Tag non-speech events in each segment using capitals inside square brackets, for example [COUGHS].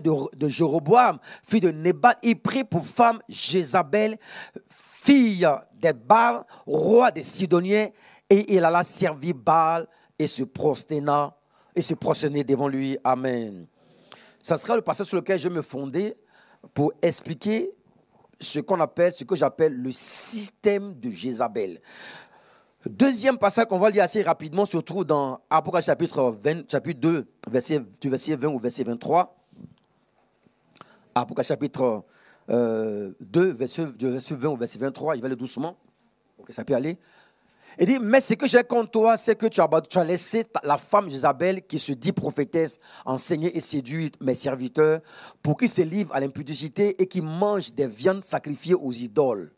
de, Jéroboam, fille de Nebat, il prit pour femme Jézabel, fille de Baal, roi des Sidoniens, et il alla servir Baal et se prosterna et se prosterner devant lui. Amen. Ça sera le passage sur lequel je me fonder pour expliquer ce qu'on appelle, ce que j'appelle le système de Jézabel. Deuxième passage qu'on va lire assez rapidement se trouve dans Apocalypse chapitre, 20, chapitre 2, verset, verset 20 ou verset 23. Apocalypse chapitre 2, euh, verset, 20 au verset 23, il va aller doucement. pour que ça puisse aller. Il dit, mais ce que j'ai contre toi, c'est que tu as, tu as laissé la femme Jézabel, qui se dit prophétesse, enseigner et séduire mes serviteurs, pour qu'ils se livrent à l'impudicité et qu'ils mangent des viandes sacrifiées aux idoles.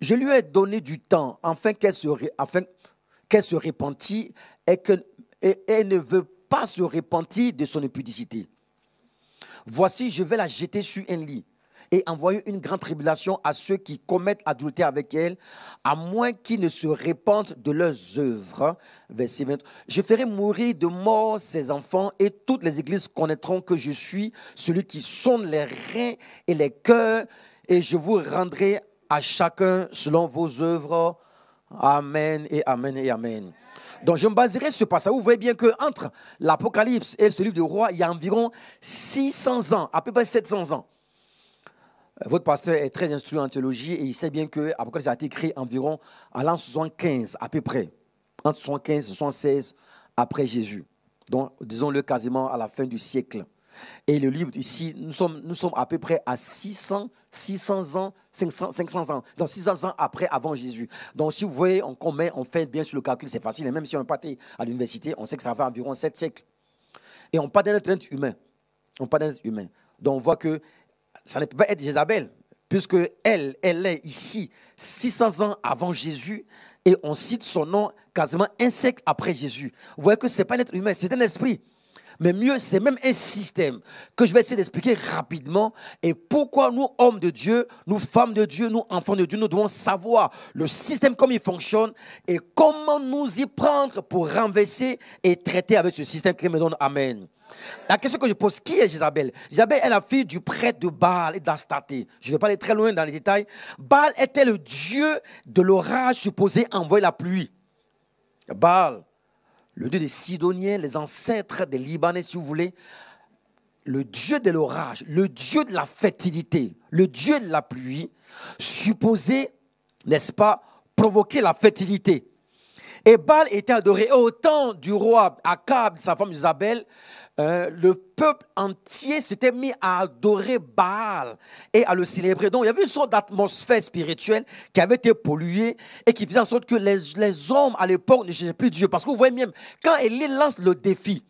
Je lui ai donné du temps afin qu'elle se, afin qu'elle se répentit et qu'elle et, ne veut pas se répentir de son impudicité. Voici, je vais la jeter sur un lit et envoyer une grande tribulation à ceux qui commettent adultère avec elle, à moins qu'ils ne se répandent de leurs œuvres. Je ferai mourir de mort ses enfants et toutes les églises connaîtront que je suis celui qui sonde les reins et les cœurs et je vous rendrai à chacun selon vos œuvres. Amen et Amen et Amen. Donc je me baserai sur ce passage. Vous voyez bien que entre l'Apocalypse et ce livre du roi, il y a environ 600 ans, à peu près 700 ans. Euh, votre pasteur est très instruit en théologie et il sait bien que l'Apocalypse a été écrit environ à l'an 75, à peu près. Entre 75 et 76 après Jésus. Donc, disons-le quasiment à la fin du siècle. Et le livre ici, nous sommes, nous sommes à peu près à 600, 600 ans, 500, 500 ans, donc 600 ans après, avant Jésus. Donc si vous voyez, on, on fait bien sur le calcul, c'est facile. Et même si on est pas à l'université, on sait que ça va environ 7 siècles. Et on parle d'un être humain. On parle d'un être humain. Donc on voit que ça ne peut pas être Jézabel, puisque elle, elle est ici 600 ans avant Jésus et on cite son nom quasiment un siècle après Jésus. Vous voyez que ce n'est pas un être humain, c'est un esprit. Mais mieux, c'est même un système que je vais essayer d'expliquer rapidement et pourquoi nous, hommes de Dieu, nous, femmes de Dieu, nous, enfants de Dieu, nous devons savoir le système, comment il fonctionne et comment nous y prendre pour renverser et traiter avec ce système qui me donne. Amen. La question que je pose, qui est Jézabel Jézabel est la fille du prêtre de Baal et d'Astaté. Je ne vais pas aller très loin dans les détails. Baal était le dieu de l'orage supposé envoyer la pluie. Baal le dieu des Sidoniens, les ancêtres des Libanais, si vous voulez, le dieu de l'orage, le dieu de la fertilité, le dieu de la pluie, supposé, n'est-ce pas, provoquer la fertilité. Et Baal était adoré. au temps du roi Akab, sa femme Isabelle, euh, le peuple entier s'était mis à adorer Baal et à le célébrer. Donc il y avait une sorte d'atmosphère spirituelle qui avait été polluée et qui faisait en sorte que les, hommes à l'époque ne cherchaient plus Dieu. Parce que vous voyez même, quand Élie lance le défi,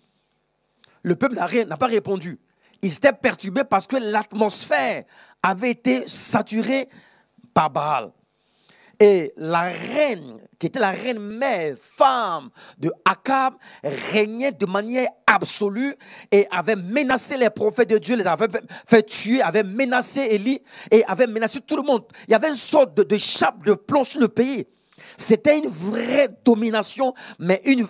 le peuple n'a pas répondu. Il s'était perturbé parce que l'atmosphère avait été saturée par Baal. Et la reine qui était la reine mère, femme de Akab, régnait de manière absolue et avait menacé les prophètes de Dieu, les avait fait tuer, avait menacé Élie et avait menacé tout le monde. Il y avait une sorte de, chape de plomb sur le pays. C'était une vraie domination, mais une,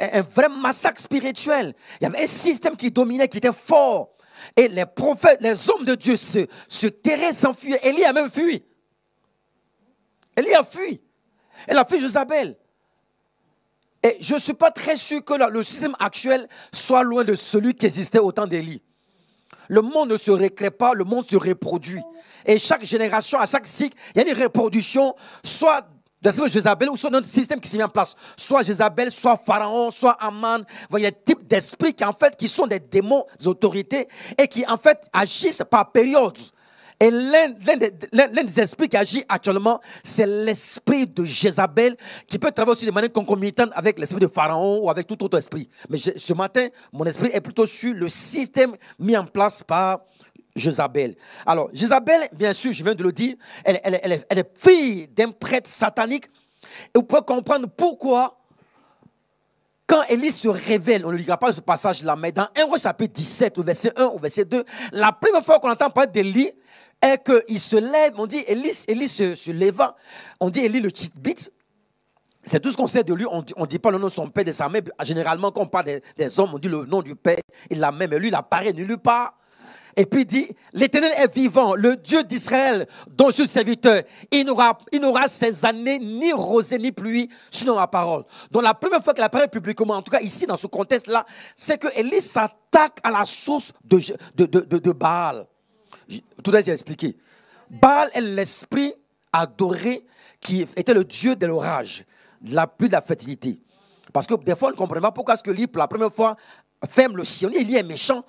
un vrai massacre spirituel. Il y avait un système qui dominait, qui était fort. Et les prophètes, les hommes de Dieu se, se terraient, s'enfuyaient. Élie a même fui. Élie a fui. Elle a fait Jézabel. Et je ne suis pas très sûr que le système actuel soit loin de celui qui existait au temps d'Élie. Le monde ne se récrée pas, le monde se reproduit. Et chaque génération, à chaque cycle, il y a une reproduction, soit de Jézabel, ou soit d'un système qui se met en place. Soit Jézabel, soit Pharaon, soit Amman. Il y a des types d'esprits qui, en fait, qui sont des démons, des autorités, et qui, en fait, agissent par périodes. Et l'un des, esprits qui agit actuellement, c'est l'esprit de Jézabel, qui peut travailler aussi de manière concomitante avec l'esprit de Pharaon ou avec tout autre esprit. Mais ce matin, mon esprit est plutôt sur le système mis en place par Jézabel. Alors, Jézabel, bien sûr, je viens de le dire, elle, est, elle est fille d'un prêtre satanique. Et vous pouvez comprendre pourquoi Élie se révèle, on ne lira pas ce passage-là, mais dans 1 chapitre 17, au verset 1 au verset 2, la première fois qu'on entend parler d'Élie est qu'il se lève, on dit Élie, se, lève, on dit Élie le titbit, c'est tout ce qu'on sait de lui. On ne dit pas le nom de son père, de sa mère. Généralement, quand on parle des, hommes, on dit le nom du père il la mère. Mais lui, il apparaît nulle part. Et puis il dit, l'Éternel est vivant, le Dieu d'Israël, dont je suis serviteur. Il n'aura, ces années ni rosée ni pluie, sinon ma parole. Donc la première fois qu'il apparaît publiquement, en tout cas ici dans ce contexte-là, c'est que Élie s'attaque à la source de, de, de, Baal. Tout à l'heure, j'ai expliqué. Baal est l'esprit adoré qui était le dieu de l'orage, de la pluie, de la fertilité. Parce que des fois, on ne comprend pas pourquoi est-ce que pour la première fois, ferme le sillon. Il est méchant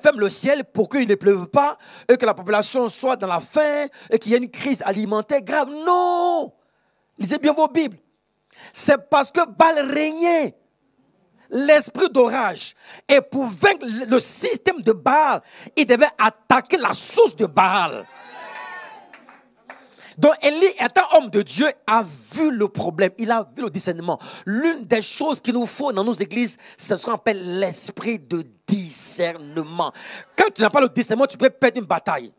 ferme le ciel, pour qu'il ne pleuve pas, et que la population soit dans la faim, et qu'il y ait une crise alimentaire grave. Non Lisez bien vos Bibles. C'est parce que Baal régnait l'esprit d'orage. Et pour vaincre le système de Baal, il devait attaquer la source de Baal. Donc Élie, étant homme de Dieu, a vu le problème, il a vu le discernement. L'une des choses qu'il nous faut dans nos églises, c'est ce qu'on appelle l'esprit de discernement. Quand tu n'as pas le discernement, tu peux perdre une bataille.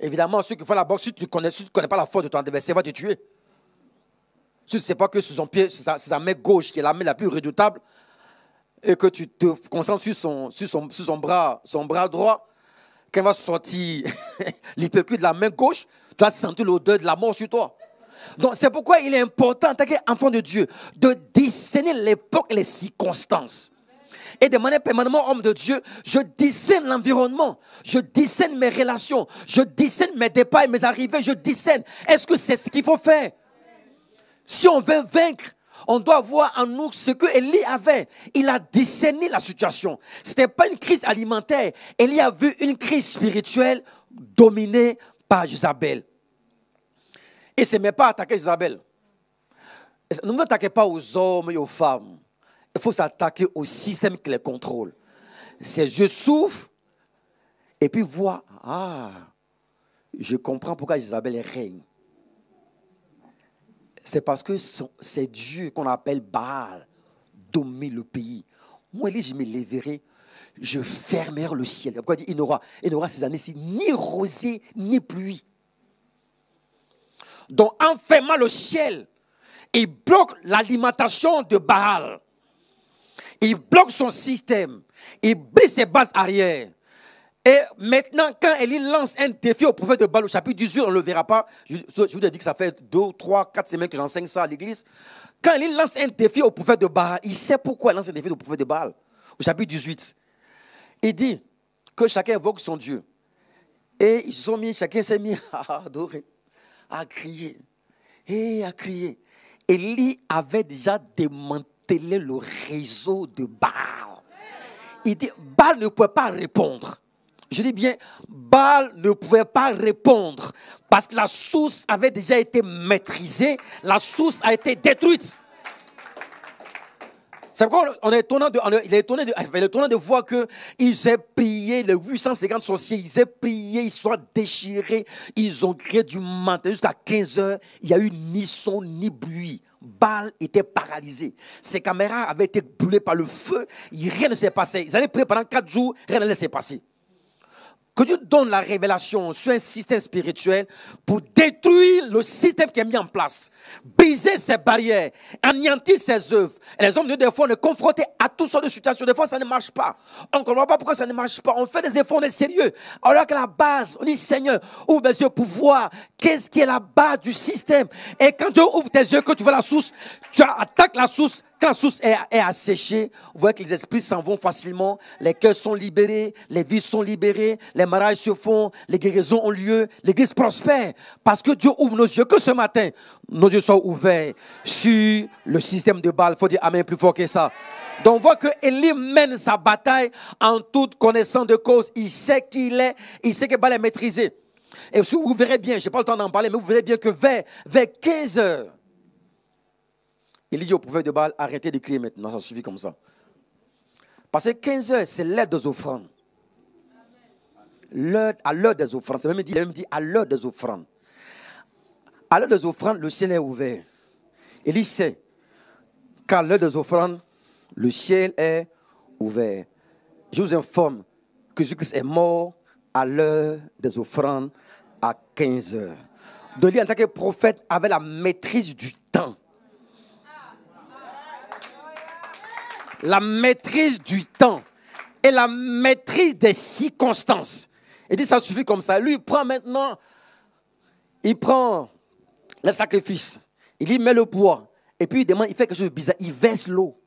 Évidemment, ceux qui font la boxe, si tu ne connais, connais pas la force de ton adversaire, va te tuer. Si tu ne sais pas que c'est son pied, sa, main gauche qui est la main la plus redoutable, et que tu te concentres sur son, son, sur son, bras, son bras droit, quand va sortir [LAUGHS] l'hypercule de la main gauche, tu vas sentir l'odeur de la mort sur toi. Donc c'est pourquoi il est important, en tant qu'enfant de Dieu, de discerner l'époque les circonstances. Et de manière permanente, homme de Dieu, je discerne l'environnement, je discerne mes relations, je discerne mes départs et mes arrivées, je discerne. Est-ce que c'est ce qu'il faut faire Si on veut vaincre, on doit voir en nous ce que Élie avait. Il a discerné la situation. Ce n'était pas une crise alimentaire. Élie a vu une crise spirituelle dominée par Isabelle. Et s'est même pas attaquer Isabelle. Ne vous attaquez pas aux hommes et aux femmes. Il faut s'attaquer au système qui les contrôle. Ses yeux souffrent et puis voient, ah, je comprends pourquoi Isabelle règne c'est parce que c'est Dieu qu'on appelle Baal domine le pays. Moi, je me lèverai, je fermerai le ciel. Pourquoi il n'aura, ces années-ci ni rosée ni pluie. Donc, en fermant le ciel, il bloque l'alimentation de Baal. Il bloque son système. Il brise ses bases arrière. Et maintenant, quand Elie lance un défi au prophète de Baal, au chapitre 18, on ne le verra pas. Je, vous ai dit que ça fait 2, 3, 4 semaines que j'enseigne ça à l'église. Quand Elie lance un défi au prophète de Baal, il sait pourquoi il lance un défi au prophète de Baal. Au chapitre 18, il dit que chacun évoque son Dieu. Et ils ont mis, chacun s'est mis [LAUGHS] à adorer, à crier, et à crier. Elie avait déjà démantelé le réseau de Baal. Il dit, Baal ne pouvait pas répondre. Je dis bien, Baal ne pouvait pas répondre parce que la source avait déjà été maîtrisée, la source a été détruite. C'est pourquoi on est étonnant de, il, est de, de voir qu'ils aient prié, les 850 sorciers, ils aient prié, ils sont déchirés, ils ont créé du matin jusqu'à 15 heures, il n'y a eu ni son ni bruit. Baal était paralysé. Ses caméras avaient été brûlées par le feu, rien ne s'est passé. Ils allaient prier pendant 4 jours, rien ne s'est passé que Dieu donne la révélation sur un système spirituel pour détruire le système qui est mis en place, briser ses barrières, anéantir ses œuvres. Et les hommes de des fois, on est confrontés à toutes sortes de situations. Des fois, ça ne marche pas. On ne comprend pas pourquoi ça ne marche pas. On fait des efforts, on est sérieux. Alors que la base, on dit Seigneur, ouvre mes yeux pour voir qu'est-ce qui est la base du système. Et quand Dieu ouvre tes yeux, que tu vois la source, tu attaques la source, quand source est, asséchée, vous voyez que les esprits s'en vont facilement, les cœurs sont libérés, les vies sont libérées, les mariages se font, les guérisons ont lieu, l'église prospère. Parce que Dieu ouvre nos yeux. Que ce matin, nos yeux sont ouverts sur le système de Baal. Il faut dire Amen plus fort que ça. Donc on voit que mène sa bataille en toute connaissance de cause. Il sait qu'il est, il sait que Baal est maîtrisé. Et vous verrez bien, je n'ai pas le temps d'en parler, mais vous verrez bien que vers, vers 15 heures, il dit au prophète de Baal, arrêtez de crier maintenant, ça suffit comme ça. Parce que 15 heures, c'est l'heure des offrandes. L'heure, à l'heure des offrandes. C'est même dit, il même dit à l'heure des offrandes. À l'heure des offrandes, le ciel est ouvert. Il dit, c'est qu'à l'heure des offrandes, le ciel est ouvert. Je vous informe que Jésus-Christ est mort à l'heure des offrandes à 15 heures. De lui, en tant que prophète, avait la maîtrise du temps. la maîtrise du temps et la maîtrise des circonstances. Il dit, ça suffit comme ça. Lui, il prend maintenant, il prend le sacrifice, il y met le poids, et puis il demande, il fait quelque chose de bizarre, il verse l'eau.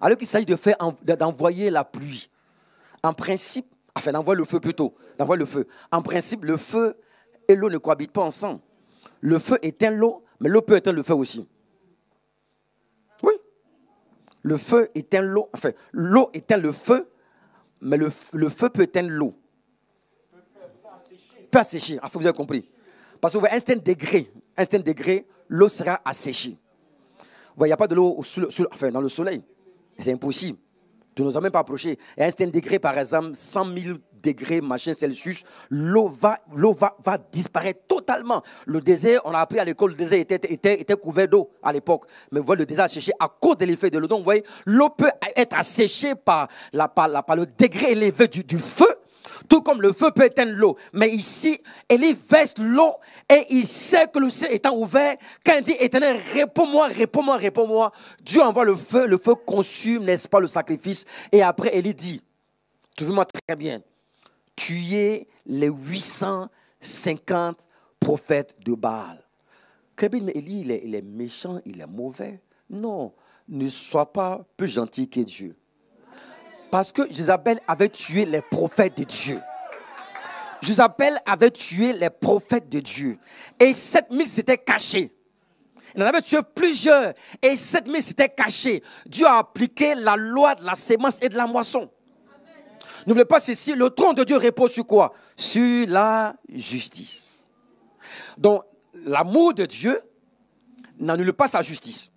Alors qu'il s'agit de faire, d'envoyer la pluie. En principe, enfin d'envoyer le feu plutôt, d'envoyer le feu. En principe, le feu et l'eau ne cohabitent pas ensemble. Le feu éteint l'eau, mais l'eau peut éteindre le feu aussi. Le feu éteint l'eau, enfin, l'eau éteint le feu, mais le, feu peut éteindre l'eau. Peut assécher, enfin, ah, vous avez compris. Parce que vous un certain degré, l'eau sera asséchée. Vous il n'y a pas de l'eau dans le soleil. C'est impossible. Tu as même pas approché. à un certain degré, par exemple, 100 000 degrés, machin, Celsius, l'eau va, va, disparaître totalement. Le désert, on a appris à l'école, le désert était, était, était couvert d'eau à l'époque. Mais vous voyez, le désert a séché à cause de l'effet de l'eau. Donc, vous voyez, l'eau peut être asséchée par, la, par, la, par le degré élevé du feu tout comme le feu peut éteindre l'eau. Mais ici, y veste l'eau et il sait que le ciel étant ouvert. Quand il dit Éternel, réponds-moi, réponds-moi, réponds-moi, Dieu envoie le feu, le feu consume, n'est-ce pas, le sacrifice. Et après, Elie dit, tu veux moi très bien, tu es les 850 prophètes de Baal. Qu'est-ce Élie, il il est méchant, il est mauvais. Non, ne sois pas plus gentil que Dieu. Parce que Jézabel avait tué les prophètes de Dieu. Jézabel avait tué les prophètes de Dieu. Et 7000 s'étaient cachés. Il en avait tué plusieurs. Et 7000 s'étaient cachés. Dieu a appliqué la loi de la sémence et de la moisson. N'oubliez pas ceci, le trône de Dieu repose sur quoi Sur la justice. Donc, l'amour de Dieu n'annule pas sa justice.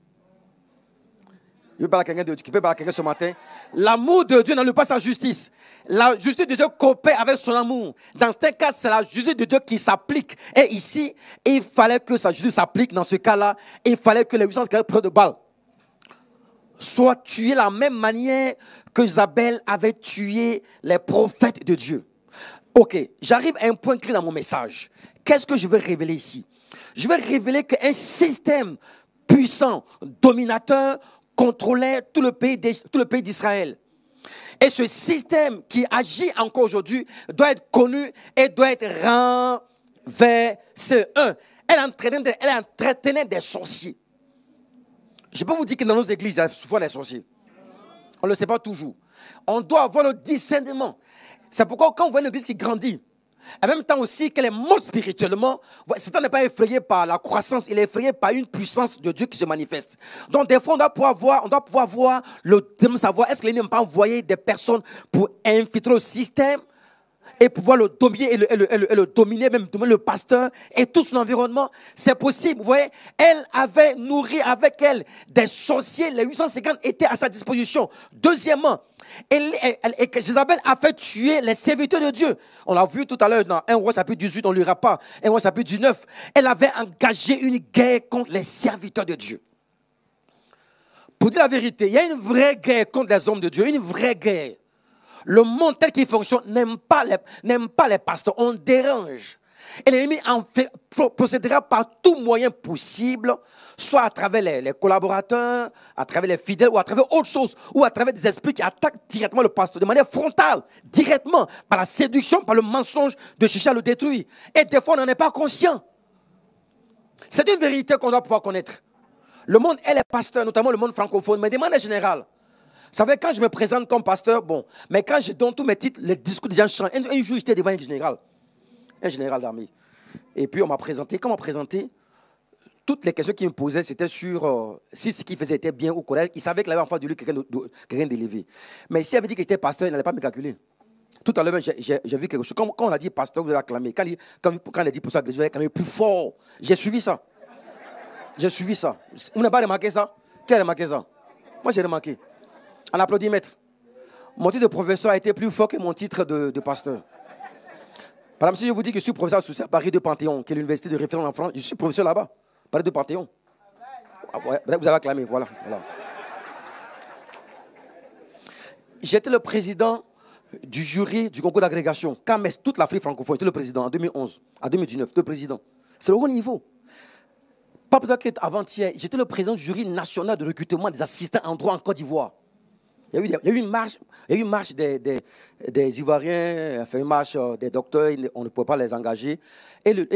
Je parler à quelqu'un ce matin. L'amour de Dieu n'a pas sa justice. La justice de Dieu coopère avec son amour. Dans ce cas, c'est la justice de Dieu qui s'applique. Et ici, il fallait que sa justice s'applique. Dans ce cas-là, il fallait que les 840 prennent de balles soient tué de la même manière que Isabelle avait tué les prophètes de Dieu. Ok, j'arrive à un point clé dans mon message. Qu'est-ce que je veux révéler ici Je veux révéler qu'un système puissant, dominateur, contrôlait tout le pays d'Israël. Et ce système qui agit encore aujourd'hui doit être connu et doit être renversé. elle entraînait des, elle entraînait des sorciers. Je peux vous dire que dans nos églises, il y a souvent des sorciers. On ne le sait pas toujours. On doit avoir le discernement. C'est pourquoi quand on voit une église qui grandit, en même temps aussi qu'elle est morte spirituellement, Satan n'est pas effrayé par la croissance, il est effrayé par une puissance de Dieu qui se manifeste. Donc des fois, on doit pouvoir voir, on doit pouvoir voir le thème, savoir est-ce que l'ennemi n'a pas envoyé des personnes pour infiltrer le système et pouvoir le dominer le, dominer, même le pasteur et tout son environnement. C'est possible, vous voyez. Elle avait nourri avec elle des sorciers, les 850 étaient à sa disposition. Deuxièmement, elle, a fait tuer les serviteurs de Dieu. On l'a vu tout à l'heure dans 1 roi chapitre 18, on ne lira pas. 1 roi chapitre 19. Elle avait engagé une guerre contre les serviteurs de Dieu. Pour dire la vérité, il y a une vraie guerre contre les hommes de Dieu, une vraie guerre. Le monde tel qu'il fonctionne n'aime pas, les, pas les pasteurs. On dérange. Et l'ennemi en fait, procédera par tout moyen possible, soit à travers les, collaborateurs, à travers les fidèles, ou à travers autre chose, ou à travers des esprits qui attaquent directement le pasteur de manière frontale, directement, par la séduction, par le mensonge de chercher le détruit. Et des fois, on n'en est pas conscient. C'est une vérité qu'on doit pouvoir connaître. Le monde et les pasteurs, notamment le monde francophone, mais de manière générale, vous savez, quand je me présente comme pasteur, bon, mais quand je donne tous mes titres, les discours des gens changent. Un, jour, j'étais devant un général, un général d'armée. Et puis, on m'a présenté. Quand on m'a présenté, toutes les questions qu'il me posait, c'était sur euh, si ce qu'il faisait était bien ou correct. Il savait qu'il avait en face de lui quelqu'un d'élevé. Mais s'il avait dit que j'étais pasteur, il n'allait pas me calculer. Tout à l'heure, j'ai vu quelque chose. Quand, on a dit pasteur, vous avez acclamé. Quand, on quand, quand a dit pour ça, je vais acclamer plus fort. J'ai suivi ça. J'ai suivi ça. Vous n'avez pas remarqué ça Qui a remarqué ça Moi, j'ai remarqué. On applaudit maître. Mon titre de professeur a été plus fort que mon titre de, pasteur. Par exemple, si je vous dis que je suis professeur associé à Paris de Panthéon, qui est l'université de référence en France, je suis professeur là-bas, Paris de Panthéon. Ah vous avez acclamé, voilà. J'étais le président du jury du concours d'agrégation. KAMES, toute l'Afrique francophone j'étais le président en 2011, en 2019, le président. C'est le haut niveau. Pas plus tard qu'avant-hier, j'étais le président du jury national de recrutement des assistants en droit en Côte d'Ivoire. Il y a eu, une marche, il y a eu une marche des, Ivoiriens, une marche euh, des docteurs, on ne pouvait pas les engager. Et, le,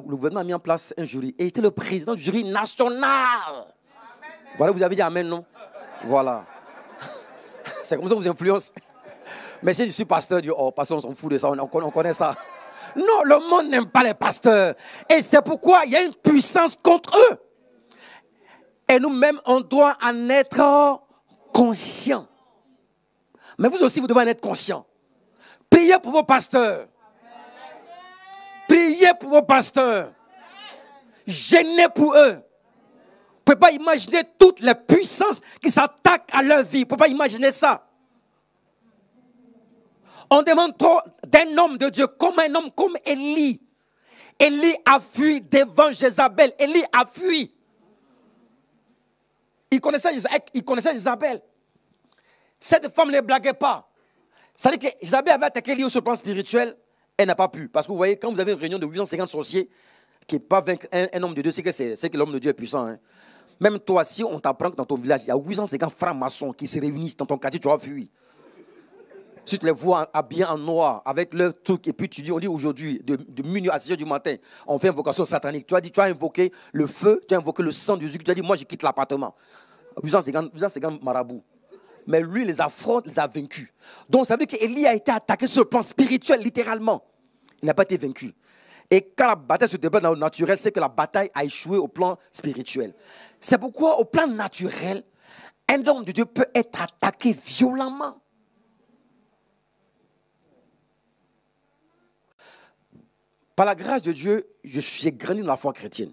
gouvernement a mis en place un jury. Et était le président du jury national. Voilà, vous avez dit Amen, non Voilà. [LAUGHS] C'est comme ça que vous influence. Mais si je suis pasteur, je dis, oh, pasteur, on s'en fout de ça, on connaît ça. Non, le monde n'aime pas les pasteurs. Et c'est pourquoi il y a une puissance contre eux. Et nous-mêmes, on doit en être conscients. Mais vous aussi, vous devez en être conscient. Priez pour vos pasteurs. Priez pour vos pasteurs. Gênez pour eux. Vous ne pouvez pas imaginer toutes les puissances qui s'attaquent à leur vie. Vous ne pouvez pas imaginer ça. On demande trop d'un homme de Dieu, comme un homme comme Élie. Élie a fui devant Jézabel. Élie a fui. Il connaissait, il connaissait Jézabel. Cette femme ne blaguait pas. C'est-à-dire que Isabelle avait attaqué Léo sur le plan spirituel, elle n'a pas pu. Parce que vous voyez, quand vous avez une réunion de 850 sorciers, qui n'est pas vaincre un, homme de Dieu, c'est que, que l'homme de Dieu est puissant. Hein. Même toi, si on t'apprend que dans ton village, il y a 850 francs-maçons qui se réunissent dans ton quartier, tu vas fuir. Si tu les vois habillés en noir, avec leurs trucs, et puis tu dis, on dit aujourd'hui, de, minuit à 6 h du matin, on fait invocation satanique. Tu as dit, tu as invoqué le feu, tu as invoqué le sang du Jésus, tu as dit, moi je quitte l'appartement. 850 marabouts mais lui les affronte, les a vaincus. Donc ça veut dire qu'Elie a été attaqué sur le plan spirituel, littéralement. Il n'a pas été vaincu. Et quand la bataille se débat dans le naturel, c'est que la bataille a échoué au plan spirituel. C'est pourquoi au plan naturel, un homme de Dieu peut être attaqué violemment. Par la grâce de Dieu, je suis grandi dans la foi chrétienne.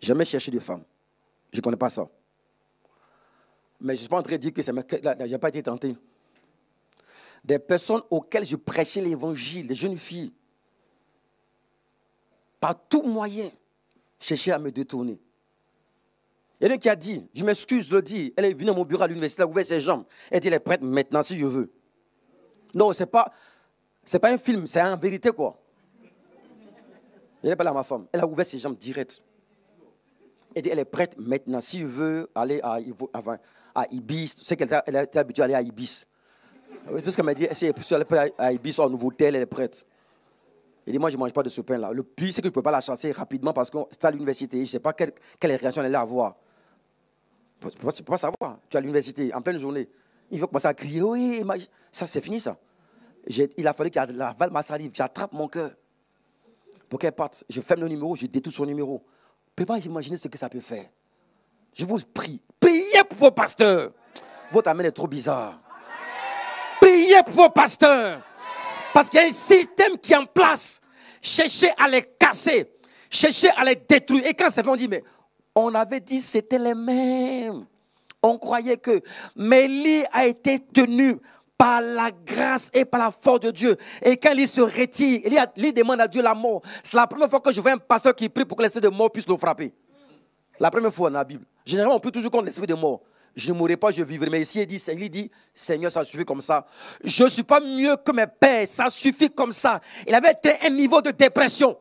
Jamais cherché des femmes. Je ne connais pas ça. Mais je ne suis pas en train de dire que je n'ai pas été tenté. Des personnes auxquelles je prêchais l'évangile, des jeunes filles, par tout moyen, cherchaient à me détourner. Il y en a qui a dit, je m'excuse de le dire, elle est venue à mon bureau à l'université, elle a ouvert ses jambes, elle dit, elle est prête maintenant si je veux. Non, ce n'est pas, pas un film, c'est en vérité quoi. Elle n'est pas là ma femme, elle a ouvert ses jambes directes. Elle dit, elle est prête maintenant si je veux aller à, à à Ibis. Tu sais qu'elle était habituée à aller à Ibis. Tout ce qu'elle m'a dit, si elle est aller à Ibis, au nouveau tel, elle est prête. Elle dit, moi, je ne mange pas de ce pain-là. Le pire, c'est que je ne peux pas la chasser rapidement parce que c'est à l'université. Je ne sais pas quelle, quelle, réaction elle allait avoir. Tu ne peux, pas savoir. Tu es à l'université, en pleine journée. Il va commencer à crier, oui, ça, c'est fini, ça. Il a fallu qu'elle avale ma salive, j'attrape mon cœur pour qu'elle parte. Je ferme le numéro, je détruis son numéro. ne peux pas imaginer ce que ça peut faire. Je vous prie, pour vos pasteurs. Votre amène est trop bizarre. Priez pour vos pasteurs. Parce qu'il y a un système qui est en place. Cherchez à les casser. Cherchez à les détruire. Et quand c'est fait, on dit, mais on avait dit c'était les mêmes. On croyait que mais lui a été tenu par la grâce et par la force de Dieu. Et quand il se retire, il, demande à Dieu la mort. C'est la première fois que je vois un pasteur qui prie pour que l'esprit de mort puisse le frapper. La première fois dans la Bible. Généralement, on peut toujours compter l'esprit de mort. Je ne mourrai pas, je vivrai. Mais ici, il dit, il dit, Seigneur, ça suffit comme ça. Je ne suis pas mieux que mes pères, ça suffit comme ça. Il avait un niveau de dépression.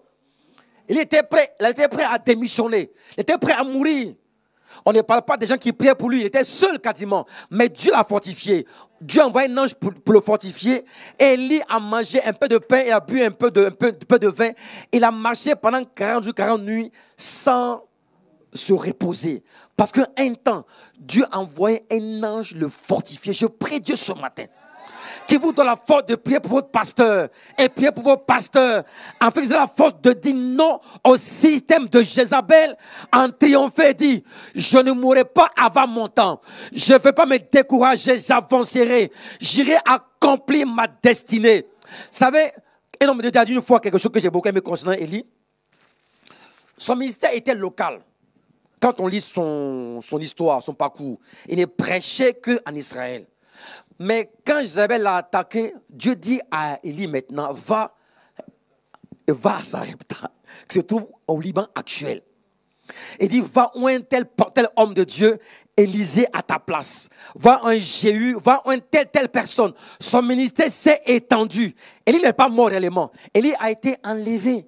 Il était prêt, il était prêt à démissionner. Il était prêt à mourir. On ne parle pas des gens qui priaient pour lui. Il était seul quasiment. Mais Dieu l'a fortifié. Dieu a envoyé un ange pour, le fortifier. Et lui a mangé un peu de pain et a bu un peu de, un peu, un peu de vin. Il a marché pendant 40 jours, 40 nuits sans se reposer. Parce qu'un temps, Dieu a un ange le fortifier. Je prie Dieu ce matin. Qui vous donne la force de prier pour votre pasteur et prier pour vos pasteurs. En fait, c'est la force de dire non au système de Jézabel en triomphant et dit, je ne mourrai pas avant mon temps. Je ne vais pas me décourager, j'avancerai. J'irai accomplir ma destinée. Vous savez, un homme de a une fois quelque chose que j'ai beaucoup aimé concernant Élie. Son ministère était local quand on lit son, histoire, son parcours, il ne prêchait qu'en Israël. Mais quand Jézabel l'a attaqué, Dieu dit à Élie maintenant, va, va à qui se trouve au Liban actuel. Il dit, va où un tel, tel homme de Dieu, Élisée à ta place. Va un Jéhu, va un tel telle personne. Son ministère s'est étendu. Élie n'est pas mort réellement. Élie a été enlevé.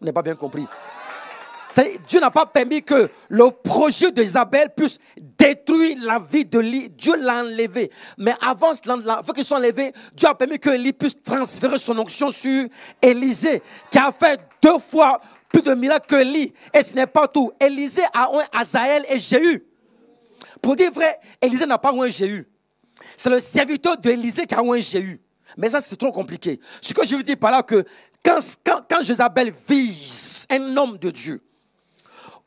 On n'est pas bien compris. Dieu n'a pas permis que le projet de puisse détruire la vie de lui, Dieu l'a enlevé. Mais avant, qu'il soit enlevé, Dieu a permis que puisse transférer son onction sur Élisée, qui a fait deux fois plus de miracles que Lee. Et ce n'est pas tout. Élisée a un Azaël et Jéhu. Pour dire vrai, Élisée n'a pas un Jéhu. C'est le serviteur d'Élisée qui a un Jéhu. Mais ça, c'est trop compliqué. Ce que je veux dire par là, que quand, quand, vise un homme de Dieu,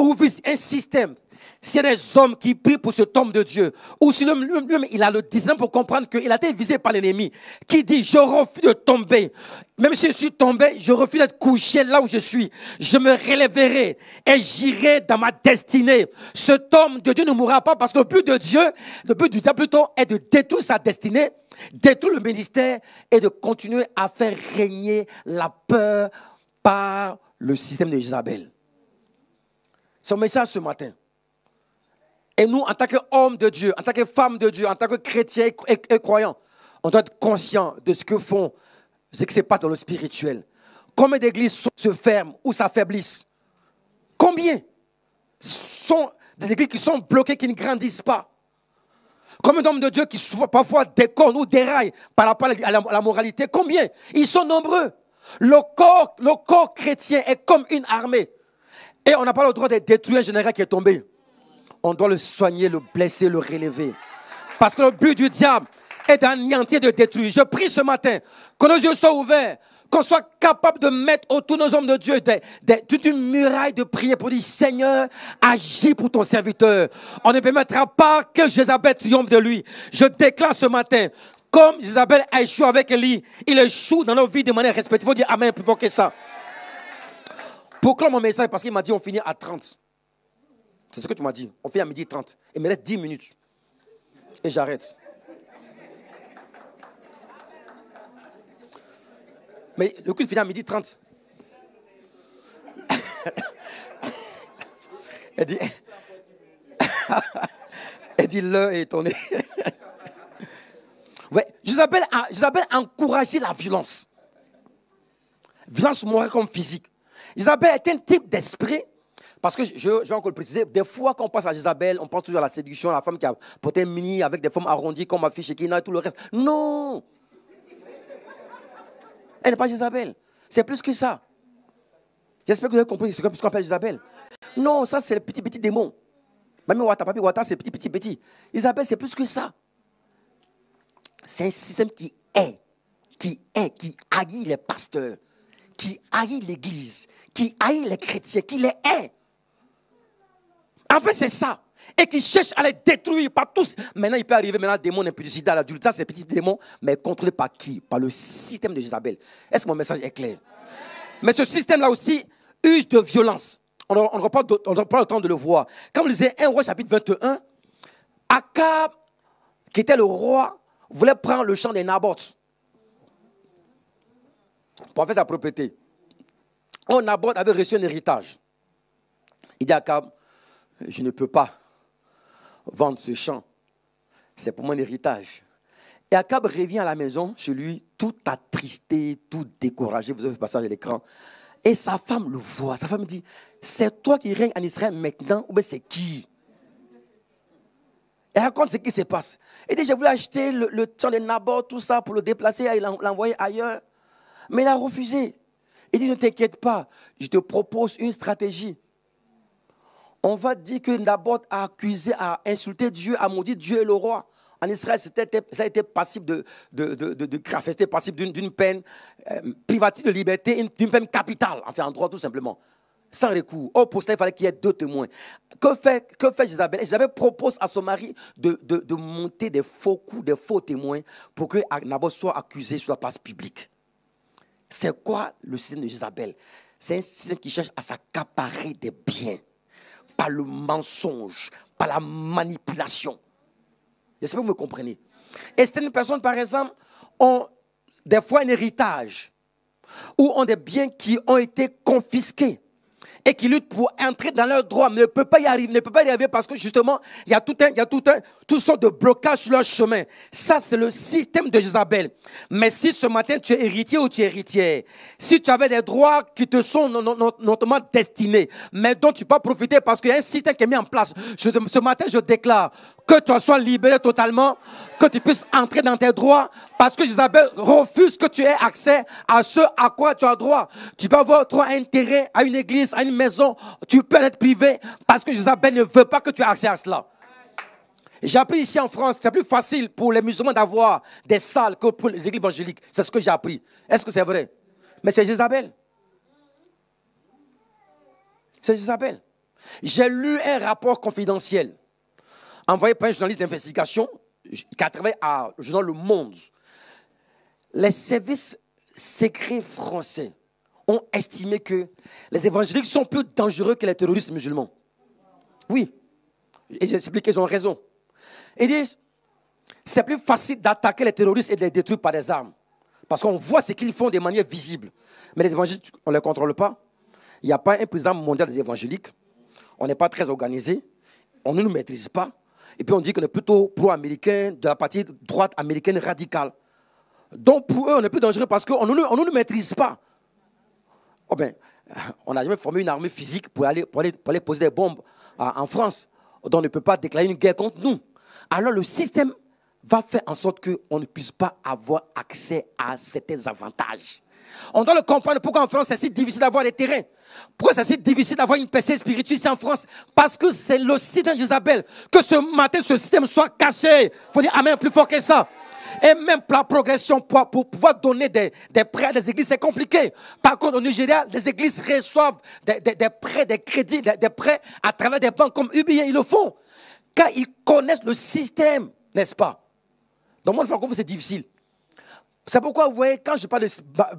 ouvrir un système. C'est des hommes qui prient pour ce tombe de Dieu. Ou si lui-même, il a le discernement pour comprendre qu'il a été visé par l'ennemi, qui dit, je refuse de tomber. Même si je suis tombé, je refuse d'être couché là où je suis. Je me relèverai et j'irai dans ma destinée. Ce homme de Dieu ne mourra pas parce que le but de Dieu, le but du diable plutôt, est de détruire sa destinée, détruire le ministère et de continuer à faire régner la peur par le système de Jézabel son message ce matin. Et nous, en tant qu'hommes de Dieu, en tant que femmes de Dieu, en tant que chrétiens et, croyants, on doit être conscient de ce que font, ce que c'est pas dans le spirituel. Combien d'églises se ferment ou s'affaiblissent Combien sont des églises qui sont bloquées, qui ne grandissent pas Combien d'hommes de Dieu qui parfois déconnent ou déraillent par rapport à la, moralité Combien Ils sont nombreux. Le corps, le corps chrétien est comme une armée. Et on n'a pas le droit de détruire un général qui est tombé. On doit le soigner, le blesser, le relever. Parce que le but du diable est d'anéantir, de détruire. Je prie ce matin que nos yeux soient ouverts, qu'on soit capable de mettre autour de nos hommes de Dieu toute une muraille de prière pour dire Seigneur, agis pour ton serviteur. On ne permettra pas que Jézabel triomphe de lui. Je déclare ce matin, comme Jézabel a échoué avec lui, il échoue dans nos vies de manière respective. Il faut dire Amen, provoquer ça. Proclame mon message parce qu'il m'a dit on finit à 30. C'est ce que tu m'as dit. On finit à midi 30. Il me reste 10 minutes. Et j'arrête. Mais le culte finit à midi 30. [COUGHS] Elle dit, [COUGHS] elle dit l'heure est étonnée. [LAUGHS] Ouais, je appelle à, je vous appelle à encourager la violence. Violence morale comme physique. Isabelle est un type d'esprit. Parce que je, vais encore le préciser, des fois qu'on pense à Isabelle, on pense toujours à la séduction, à la femme qui a porté un mini avec des formes arrondies comme ma fille Shekina et tout le reste. Non Elle n'est pas Isabelle. C'est plus que ça. J'espère que vous avez compris ce qu'on appelle Isabelle. Non, ça c'est le petit petit démon. même Wata, papi Wata, c'est petit petit petit. Isabelle, c'est plus que ça. C'est un système qui est, qui est, qui agit les pasteurs qui haït l'Église, qui haït les chrétiens, qui les hait. En fait, c'est ça. Et qui cherche à les détruire par tous. Maintenant, il peut arriver maintenant démon impudicida, l'adulte, c'est petit démon, mais contrôlé par qui Par le système de Jézabel. Est-ce que mon message est clair Mais ce système-là aussi use de violence. On ne reprend pas, le temps de le voir. Comme le disait 1 roi chapitre 21, Akab, qui était le roi, voulait prendre le champ des Naboth pour faire sa propriété. On aborde avait reçu un héritage. Il dit à Cab, je ne peux pas vendre ce champ. C'est pour mon héritage. Et Akab revient à la maison chez lui, tout attristé, tout découragé. Vous avez vu le passage à l'écran. Et sa femme le voit. Sa femme dit C'est toi qui règnes en Israël maintenant ou bien c'est qui Elle raconte ce qui se passe. Elle dit J'ai voulu acheter le, champ de Nabor, tout ça, pour le déplacer et l'envoyer ailleurs. Mais il a refusé. Il dit, ne t'inquiète pas, je te propose une stratégie. On va dire que Naboth a accusé, a insulté Dieu, a maudit Dieu et le roi. En Israël, ça a été passible de, de, de, passible d'une peine euh, privative de liberté, d'une peine capitale, enfin en droit tout simplement sans recours. Oh, pour cela, il fallait qu'il y ait deux témoins. Que fait, que fait Isabelle Isabelle propose à son mari de, de, monter des faux coups, des faux témoins pour que Naboth soit accusé sur la place publique. C'est quoi le système de Jézabel C'est un système qui cherche à s'accaparer des biens par le mensonge, par la manipulation. J'espère que vous me comprenez. Et certaines personnes, par exemple, ont des fois un héritage ou ont des biens qui ont été confisqués et qui luttent pour entrer dans leurs droits, mais ne peuvent pas y arriver, ne peuvent pas y arriver parce que justement, il y a tout un, il y a tout un, toutes sortes de blocages sur leur chemin. Ça, c'est le système de Jézabel. Mais si ce matin tu es héritier ou tu es héritière, si tu avais des droits qui te sont notamment destinés, mais dont tu peux profiter parce qu'il y a un système qui est mis en place, je, ce matin, je déclare que tu sois libéré totalement que tu puisses entrer dans tes droits parce que Isabelle refuse que tu aies accès à ce à quoi tu as droit. Tu peux avoir trop intérêt à une église, à une maison, tu peux être privé parce que Isabelle ne veut pas que tu aies accès à cela. J'ai appris ici en France que c'est plus facile pour les musulmans d'avoir des salles que pour les églises évangéliques. C'est ce que j'ai appris. Est-ce que c'est vrai Mais c'est Isabelle. C'est Isabelle. J'ai lu un rapport confidentiel envoyé par un journaliste d'investigation qui travers dans le monde, les services secrets français ont estimé que les évangéliques sont plus dangereux que les terroristes musulmans. Oui. Et j'explique qu'ils ont raison. Ils disent, c'est plus facile d'attaquer les terroristes et de les détruire par des armes. Parce qu'on voit ce qu'ils font de manière visible. Mais les évangéliques, on ne les contrôle pas. Il n'y a pas un président mondial des évangéliques. On n'est pas très organisé. On ne nous maîtrise pas. Et puis on dit qu'on est plutôt pro-américain, de la partie droite américaine radicale. Donc pour eux, on est plus dangereux parce qu'on ne, nous maîtrise pas. Oh ben, [LAUGHS] on n'a jamais formé une armée physique pour aller, poser des bombes euh, en France. Donc on ne peut pas déclarer une guerre contre nous. Alors le système va faire en sorte qu'on ne puisse pas avoir accès à certains avantages. On doit le comprendre pourquoi en France c'est si difficile d'avoir des terrains. Pourquoi c'est si difficile d'avoir une PC spirituelle ici en France Parce que c'est le système d'Isabelle. Que ce matin, ce système soit caché. Il faut dire Amen plus fort que ça. Et même pour la progression, pour, pouvoir donner des, prêts à des églises, c'est compliqué. Par contre, au Nigeria, les églises reçoivent des, prêts, des crédits, des, prêts à travers des banques comme UBI, ils le font. Car ils connaissent le système, n'est-ce pas Dans le monde francophone, c'est difficile. C'est pourquoi vous voyez, quand je parle de,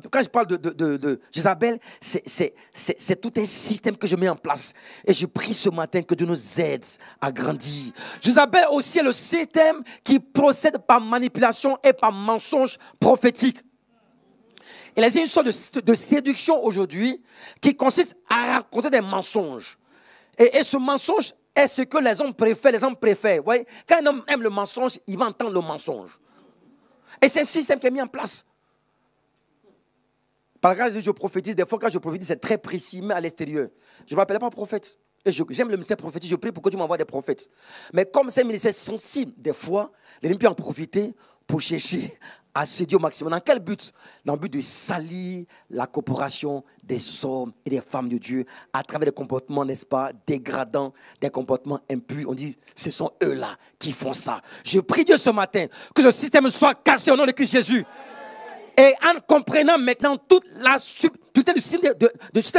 quand je parle de, c'est tout un système que je mets en place. Et je prie ce matin que Dieu nous aide à grandir. Jézabel aussi est le système qui procède par manipulation et par mensonge prophétique. Il a une sorte de, séduction aujourd'hui qui consiste à raconter des mensonges. Et, et, ce mensonge est ce que les hommes préfèrent, les hommes préfèrent. Vous voyez, quand un homme aime le mensonge, il va entendre le mensonge. Et c'est un système qui est mis en place. Par Dieu, je prophétise, des fois quand je prophétise, c'est très précis, mais à l'extérieur. Je ne m'appelle pas prophète. Et j'aime le ministère prophétique, je prie pour que tu m'envoies des prophètes. Mais comme c'est un ministère sensible, des fois, l'ennemi peut en profiter pour chercher à ce au maximum. Dans quel but Dans le but de salir la coopération des hommes et des femmes de Dieu à travers des comportements, n'est-ce pas, dégradants, des comportements impurs. On dit, ce sont eux-là qui font ça. Je prie Dieu ce matin que ce système soit cassé au nom de Christ Jésus. Et en comprenant maintenant toute la du système,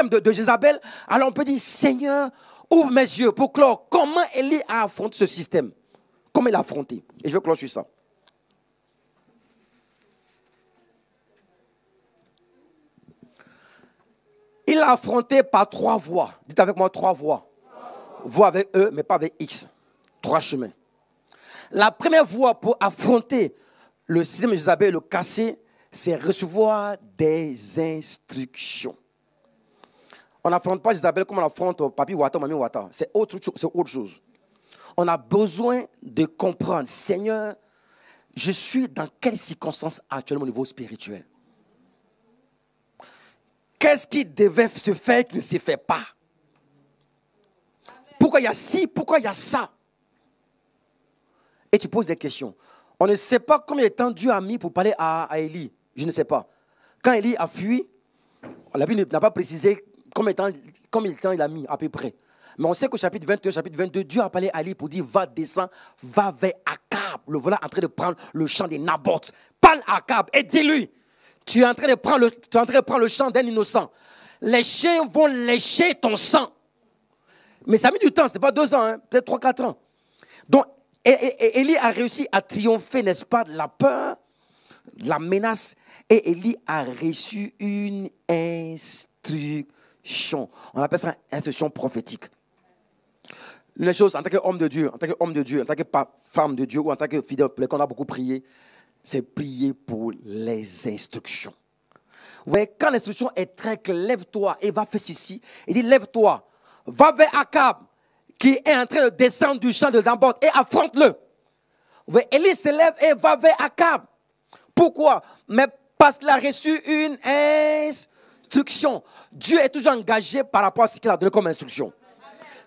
de, de, alors on peut dire, Seigneur, ouvre mes yeux pour clore comment est a affronté ce système. Comment il a affronté. Et je veux clore sur ça. Il l'a affronté par trois voies. Dites avec moi trois voies. voix avec eux, mais pas avec X. Trois chemins. La première voie pour affronter le système de le casser, c'est recevoir des instructions. On n'affronte pas Isabelle comme on affronte Papi Wata, Mami Wata. C'est autre, autre chose. On a besoin de comprendre, Seigneur, je suis dans quelles circonstances actuellement au niveau spirituel Qu'est-ce qui devait se faire qui ne se fait pas Pourquoi il y a ci Pourquoi il y a ça Et tu poses des questions. On ne sait pas combien de temps Dieu a mis pour parler à, Élie. Je ne sais pas. Quand Élie a fui, la Bible n'a pas précisé combien de, temps, temps il a mis à peu près. Mais on sait qu'au chapitre 21, chapitre 22, Dieu a parlé à Élie pour dire va descendre, va vers Akab. Le voilà en train de prendre le champ des Naboth. Parle à Akab et dis-lui tu es en train de prendre le, tu le sang d'un innocent. Les chiens vont lécher ton sang. Mais ça a du temps, ce pas deux ans, hein, peut-être trois, quatre ans. Donc, Élie a réussi à triompher, n'est-ce pas, de la peur, de la menace. Et Élie a reçu une instruction. On appelle ça une instruction prophétique. Les choses, en tant qu'homme de Dieu, en tant qu'homme de Dieu, en tant que femme de Dieu, ou en tant que fidèle, qu'on a beaucoup prié, c'est prier pour les instructions. Vous voyez, quand l'instruction est très claire, lève-toi et va faire ceci. Il dit, lève-toi, va vers Akab, qui est en train de descendre du champ de Dambod et affronte-le. Vous voyez, se lève et va vers Akab. Pourquoi Mais parce qu'il a reçu une instruction. Dieu est toujours engagé par rapport à ce qu'il a donné comme instruction.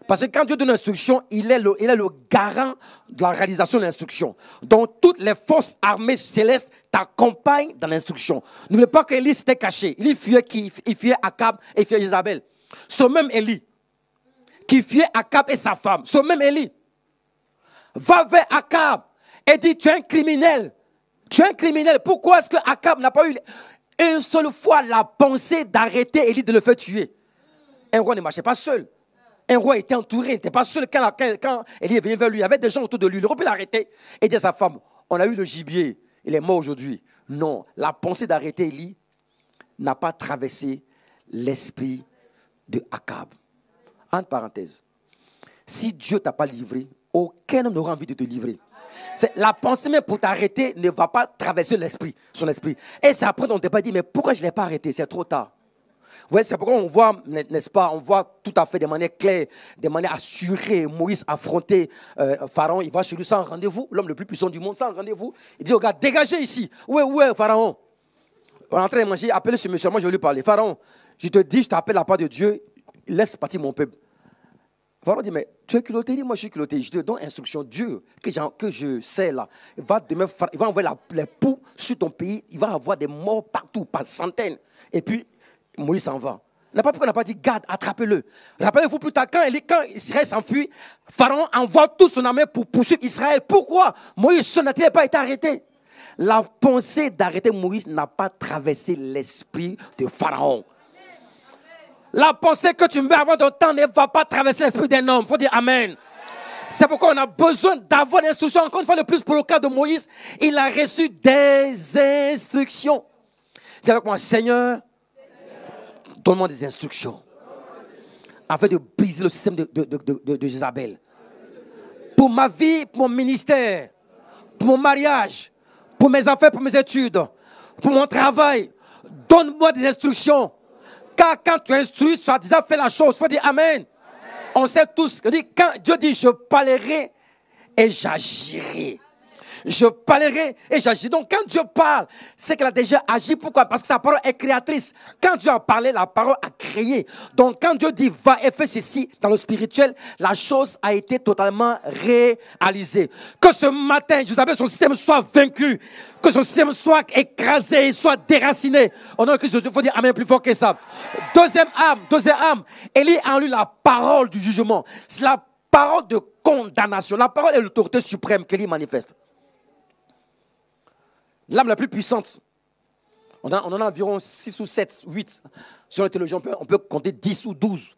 Parce que quand Dieu donne l'instruction, il, est le, il est le garant de la réalisation de l'instruction. Donc toutes les forces armées célestes t'accompagnent dans l'instruction. N'oublie pas qu'Élie s'était caché. Il fuyait qui fuyait Akab et fuyait Isabelle. Ce même Élie qui fuyait Akab et sa femme. Ce même Élie va vers Akab et dit tu es un criminel. Tu es un criminel. Pourquoi est-ce que Akab n'a pas eu une seule fois la pensée d'arrêter Élie de le faire tuer Un roi ne marchait pas seul. Un roi était entouré, il n'était pas seul quand, quand, est venu vers lui. Il y avait des gens autour de lui. Il aurait pu l'arrêter et dire à sa femme On a eu le gibier, il est mort aujourd'hui. Non, la pensée d'arrêter Elie n'a pas traversé l'esprit de Akab. En parenthèse, si Dieu t'a pas livré, aucun homme n'aura envie de te livrer. la pensée même pour t'arrêter ne va pas traverser l'esprit, son esprit. Et c'est après qu'on ne pas dit, mais pourquoi je ne l'ai pas arrêté C'est trop tard. Vous voyez, c'est pourquoi on voit, n'est-ce pas, on voit tout à fait de manière claire, de manière assurée, Moïse affronter euh, Pharaon. Il va chez lui sans rendez-vous, l'homme le plus puissant du monde, sans rendez-vous. Il dit regarde, dégagez ici. Où est, Pharaon On est en train de manger, appelez ce monsieur, moi je vais lui parler. Pharaon, je te dis, je t'appelle la part de Dieu, laisse partir mon peuple. Pharaon dit, mais tu es culotté, il moi je suis culotté. Je te donne instruction, Dieu, que, que je sais là, il va, demain, il va envoyer les poux sur ton pays, il va avoir des morts partout, par centaines. Et puis, Moïse s'en va. Il n'a pas, n'a pas dit, garde, attrapez-le. Rappelez-vous plus tard, quand, Israël s'enfuit, Pharaon envoie tout son armée pour poursuivre Israël. Pourquoi Moïse, n'a-t-il pas été arrêté. La pensée d'arrêter Moïse n'a pas traversé l'esprit de Pharaon. La pensée que tu mets avant ton temps ne va pas traverser l'esprit d'un homme. Il faut dire Amen. C'est pourquoi on a besoin d'avoir l'instruction. Encore une fois, le plus pour le cas de Moïse, il a reçu des instructions. Dis avec moi, Seigneur, Donne-moi des instructions. Afin de briser le système de, de, Jézabel. Pour ma vie, pour mon ministère, pour mon mariage, pour mes affaires, pour mes études, pour mon travail. Donne-moi des instructions. Car quand tu instruis, tu as déjà fait la chose. Il faut dire Amen. On sait tous que quand Dieu dit je parlerai et j'agirai je parlerai et j'agis. Donc quand Dieu parle, c'est qu'il a déjà agi. Pourquoi Parce que sa parole est créatrice. Quand Dieu a parlé, la parole a créé. Donc quand Dieu dit va et fais ceci dans le spirituel, la chose a été totalement réalisée. Que ce matin, Jézabel, son système soit vaincu. Que son système soit écrasé, soit déraciné. Au nom de Christ, il faut dire Amen plus fort que ça. Deuxième âme, deuxième âme, Élie en lui la parole du jugement. C'est la parole de condamnation. La parole est l'autorité suprême qu'Élie manifeste. L'âme la plus puissante. On, en a environ 6 ou 7, 8. Sur la on peut, compter 10 ou 12.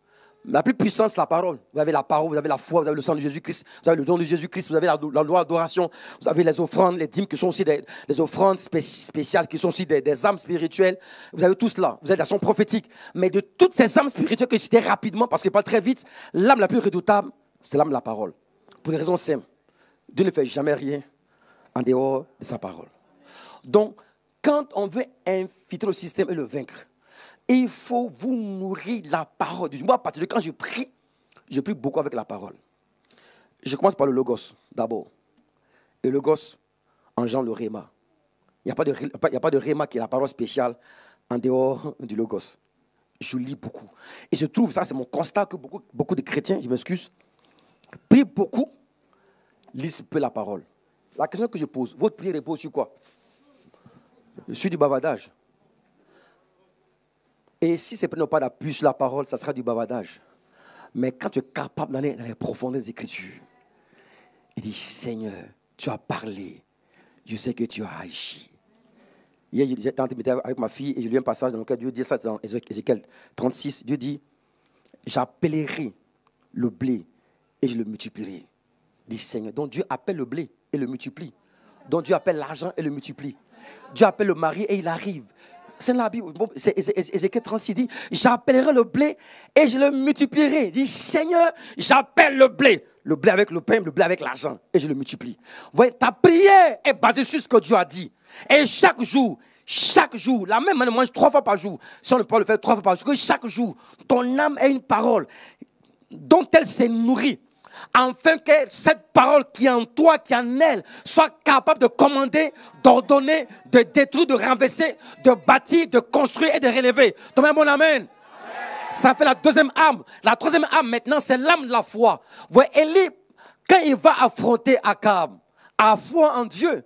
La plus puissante, c'est la parole. Vous avez la parole, vous avez la foi, vous avez le sang de Jésus-Christ, vous avez le don de Jésus-Christ, vous avez la, loi d'adoration, vous avez les offrandes, les dîmes qui sont aussi des, offrandes spéciales, qui sont aussi des, âmes spirituelles. Vous avez tout cela, vous avez la son prophétique. Mais de toutes ces âmes spirituelles que j'ai rapidement, parce qu'elles parlent très vite, l'âme la plus redoutable, c'est l'âme de la parole. Pour des raisons simples, Dieu ne fait jamais rien en dehors de sa parole. Donc, quand on veut infiltrer le système et le vaincre, il faut vous nourrir la parole. Moi, à partir de quand je prie, je prie beaucoup avec la parole. Je commence par le logos d'abord. Et le logos engendre le réma. Il n'y a, pas de, rhéma qui est la parole spéciale en dehors du logos. Je lis beaucoup. Et je trouve, ça c'est mon constat, que beaucoup, beaucoup de chrétiens, je m'excuse, prient beaucoup, lisent peu la parole. La question que je pose, votre prière repose sur quoi je suis du bavardage. Et si ce n'est pas la puce, la parole, ça sera du bavardage. Mais quand tu es capable d'aller dans les profondeurs des Écritures, il dit Seigneur, tu as parlé. Je sais que tu as agi. Hier, j'étais avec ma fille et je lu un passage dans lequel Dieu dit ça dans Ézéchiel 36. Dieu dit J'appellerai le blé et je le multiplierai. Dit Seigneur. Donc Dieu appelle le blé et le multiplie. Donc Dieu appelle l'argent et le multiplie. Dieu appelle le mari et il arrive. C'est la Bible. Ézéchiel 36 dit J'appellerai le blé et je le multiplierai. Il dit Seigneur, j'appelle le blé. Le blé avec le pain, le blé avec l'argent. Et je le multiplie. Vous voyez, ta prière est basée sur ce que Dieu a dit. Et chaque jour, chaque jour, la même manière, mange trois fois par jour. Si on ne peut pas le faire trois fois par jour, que chaque jour, ton âme est une parole dont elle s'est nourrie afin que cette parole qui est en toi, qui est en elle, soit capable de commander, d'ordonner, de détruire, de renverser, de bâtir, de construire et de relever. mon amen. Ça fait la deuxième âme. La troisième âme maintenant, c'est l'âme de la foi. Vous voyez, Elie, quand il va affronter Akab, à foi en Dieu,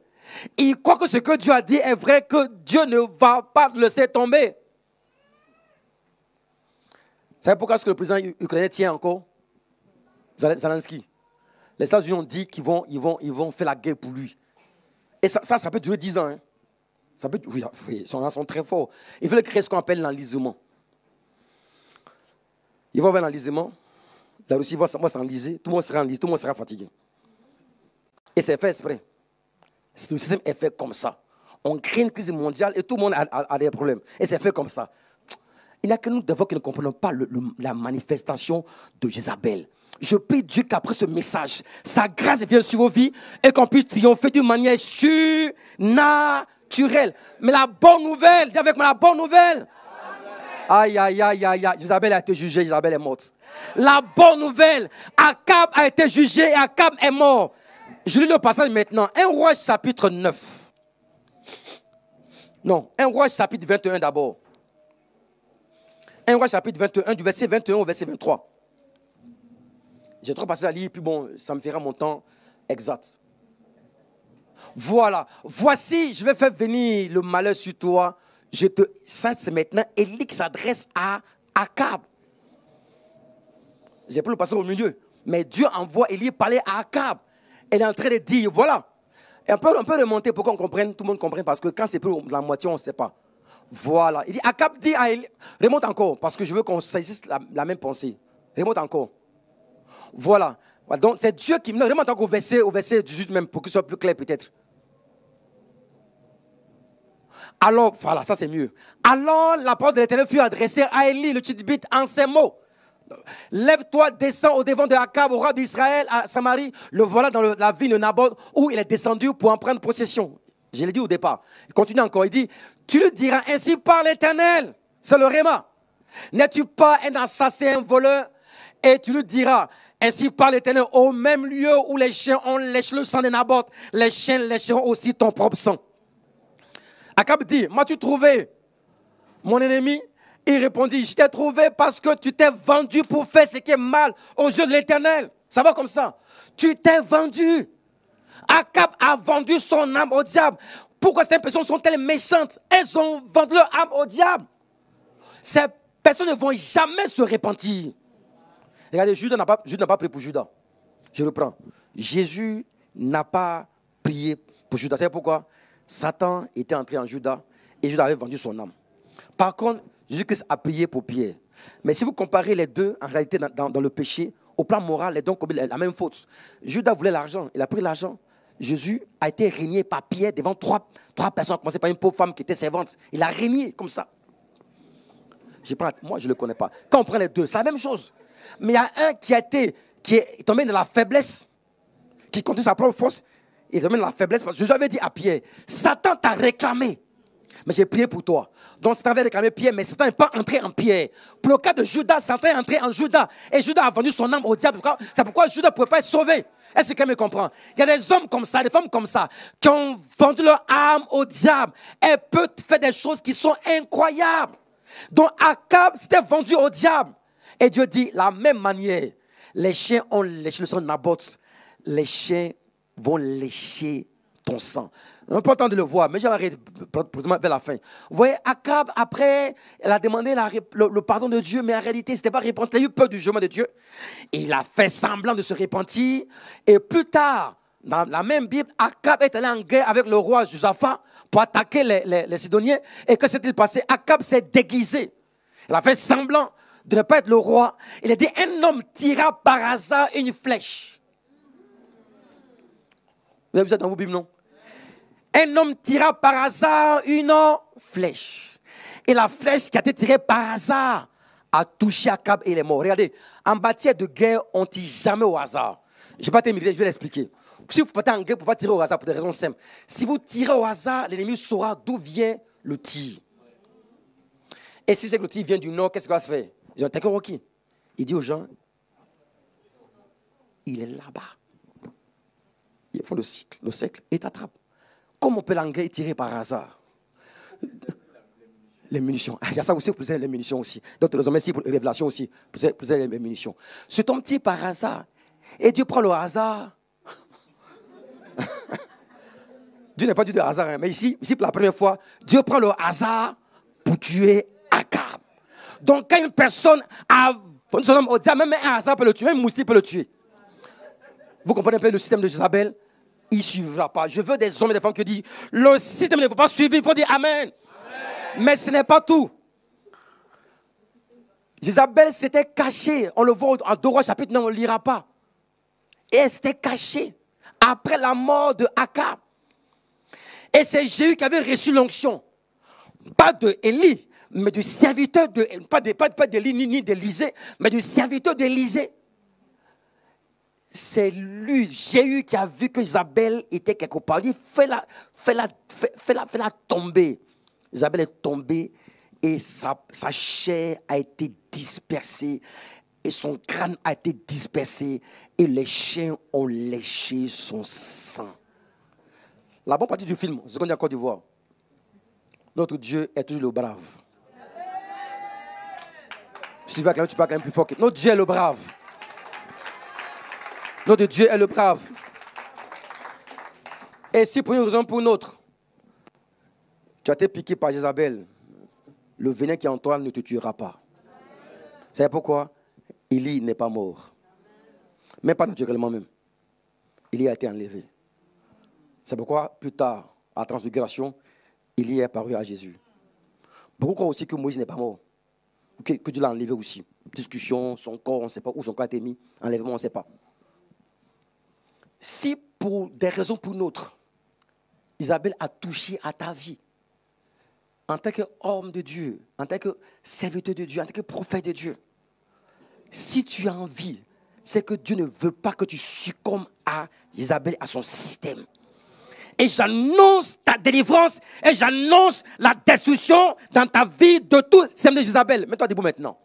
il croit que ce que Dieu a dit est vrai, que Dieu ne va pas le laisser tomber. Vous savez pourquoi ce que le président ukrainien tient encore Zelensky. Les États-Unis ont dit qu'ils vont, ils vont, ils vont faire la guerre pour lui. Et ça, ça, peut durer 10 ans. Hein. Ça peut, oui, ah, ils sont très forts. Ils veulent créer ce qu'on appelle l'enlisement. Ils vont un l'enlisement. La Russie va, s'enliser. Tout le monde sera enlisé. Tout le monde sera fatigué. Et c'est fait exprès. Le système est fait comme ça. On crée une crise mondiale et tout le monde a, des problèmes. Et c'est fait comme ça. Il n'y a que nous devons qui ne comprenons pas la manifestation de Jézabel. Je prie Dieu qu'après ce message, sa grâce vienne sur vos vies et qu'on puisse triompher d'une manière surnaturelle. Mais la bonne nouvelle, dis avec moi la bonne nouvelle. Aïe, aïe, aïe, aïe, aïe. Isabelle a été jugée, Isabelle est morte. La bonne nouvelle, Akab a été jugé et Akab est mort. Je lis le passage maintenant. 1 roi chapitre 9. Non, 1 roi chapitre 21 d'abord. 1 roi chapitre 21, du verset 21 au verset 23. J'ai trop passé à lire, puis bon, ça me fera mon temps exact. Voilà. Voici, je vais faire venir le malheur sur toi. Je te. Ça, maintenant. Élie s'adresse à Akab. J'ai pas le passer au milieu. Mais Dieu envoie Élie parler à Akab. Elle est en train de dire voilà. Et on peut, on peut remonter pour qu'on comprenne, tout le monde comprenne, parce que quand c'est plus la moitié, on ne sait pas. Voilà. Il dit Akab dit à Élie. Remonte encore, parce que je veux qu'on saisisse la même pensée. Remonte encore. Voilà. Donc c'est Dieu qui... me. vraiment, tant qu'au verset, au verset 18 même, pour que ce soit plus clair peut-être. Alors, voilà, ça c'est mieux. Alors la parole de l'Éternel fut adressée à Élie, le titbite, en ces mots. Lève-toi, descends au devant de Akab, au roi d'Israël, à Samarie. Le voilà dans la ville de Nabod, où il est descendu pour en prendre possession. Je l'ai dit au départ. Il continue encore. Il dit Tu le diras ainsi par l'Éternel. C'est le Réma. N'es-tu pas un assassin, un voleur et tu lui diras, ainsi parle l'Éternel, au même lieu où les chiens ont léché le sang des nabotes, les chiens lécheront aussi ton propre sang. Acab dit, m'as-tu trouvé, mon ennemi Il répondit, je t'ai trouvé parce que tu t'es vendu pour faire ce qui est mal aux yeux de l'Éternel. Ça va comme ça. Tu t'es vendu. Acab a vendu son âme au diable. Pourquoi ces personnes sont-elles méchantes Elles ont vendu leur âme au diable. Ces personnes ne vont jamais se repentir. Regardez, Judas n'a pas, prié pour Judas. Je reprends. Jésus n'a pas prié pour Judas. C'est pourquoi Satan était entré en Judas et Judas avait vendu son âme. Par contre, Jésus-Christ a prié pour Pierre. Mais si vous comparez les deux, en réalité, dans, le péché, au plan moral, les ont commis la même faute. Judas voulait l'argent, il a pris l'argent. Jésus a été régné par Pierre devant trois, trois personnes, commencer par une pauvre femme qui était servante. Il a régné comme ça. Je moi, je ne le connais pas. Quand on prend les deux, c'est la même chose. Mais il y a un qui a été, qui est tombé dans la faiblesse, qui continue sa propre force, il est tombé dans la faiblesse. Parce que Jésus avait dit à Pierre, Satan t'a réclamé. Mais j'ai prié pour toi. Donc Satan avait réclamé Pierre, mais Satan n'est pas entré en Pierre. Pour le cas de Judas, Satan est entré en Judas. Et Judas a vendu son âme au diable. C'est pourquoi Judas ne pouvait pas être sauvé. Est-ce que me comprend Il y a des hommes comme ça, des femmes comme ça, qui ont vendu leur âme au diable. Elles peuvent faire des choses qui sont incroyables. Donc Akab s'était vendu au diable. Et Dieu dit, la même manière, les chiens ont léché le sang de Naboth, les chiens vont lécher ton sang. On n'a pas le temps de le voir, mais j'arrête vers la fin. Vous voyez, Akab, après, elle a demandé le, pardon de Dieu, mais en réalité, ce n'était pas répandu. Il a eu peur du jugement de Dieu. il a fait semblant de se repentir. Et plus tard, dans la même Bible, Akab est allé en guerre avec le roi Josaphat pour attaquer les, les, les Sidoniens. Et que s'est-il passé Akab s'est déguisé. Il a fait semblant de ne pas être le roi. Il a dit, un homme tira par hasard une flèche. Vous avez vu ça dans vos Bibles, non Un homme tira par hasard une flèche. Et la flèche qui a été tirée par hasard a touché Akab et les morts. Regardez, en matière de guerre, on ne tire jamais au hasard. Je ne vais pas t'émigrer, je vais l'expliquer. Si vous partez en guerre, pour ne pas tirer au hasard pour des raisons simples. Si vous tirez au hasard, l'ennemi saura d'où vient le tir. Et si c'est que le tir vient du nord, qu'est-ce qu'il va se faire ils ont Il dit aux gens, il est là-bas. Il faut le cycle, le cycle et t'attrape Comment on peut l'engrais tirer par hasard. Les munitions. Ah, il y a ça aussi, vous les munitions aussi. Donc, les hommes pour aussi, vous avez les munitions. C'est ton par hasard Et Dieu prend le hasard. [LAUGHS] Dieu n'est pas du de hasard, hein. mais ici, ici, pour la première fois, Dieu prend le hasard pour tuer Aka. Donc quand une personne a, au diable, même un hasard peut le tuer, même un moustique peut le tuer. Vous comprenez un peu le système de Jézabel Il ne suivra pas. Je veux des hommes et des femmes qui disent, le système ne faut pas suivre, il faut dire Amen. Mais ce n'est pas tout. Jézabel s'était cachée. On le voit en 2 rois chapitre non, on ne lira pas. Et elle s'était cachée après la mort de Haka. Et c'est Jéhu qui avait reçu l'onction. Pas de Élie, mais du serviteur de, pas de, pas, ni, mais du serviteur d'Elysée C'est lui, Jéhu, qui a vu que Isabelle était quelque part. Il dit, fais-la fais -la, fais, -la, fais -la tomber. Isabelle est tombée et sa, sa chair a été dispersée et son crâne a été dispersé et les chiens ont léché son sang. La bonne partie du film, c'est qu'on est en Côte d'Ivoire. Notre Dieu est toujours le brave tu vas tu peux plus fort Notre Dieu est le brave. Notre Dieu est le brave. Et si pour une raison ou pour une autre, tu as été piqué par Jézabel, le venin qui est en toi ne te tuera pas. C'est pourquoi Élie n'est pas mort. mais pas naturellement même. Il y a été enlevé. C'est pourquoi plus tard, à la transfiguration, y est apparu à Jésus. pourquoi aussi que Moïse n'est pas mort que, Dieu l'a enlevé aussi. Discussion, son corps, on ne sait pas où son corps a été mis, enlèvement, on ne sait pas. Si pour des raisons pour nôtres Isabelle a touché à ta vie, en tant qu'homme de Dieu, en tant que serviteur de Dieu, en tant que prophète de Dieu, si tu as envie, c'est que Dieu ne veut pas que tu succombes à Isabelle, à son système et j'annonce ta délivrance et j'annonce la destruction dans ta vie de tout système de Isabelle. Mets-toi debout maintenant.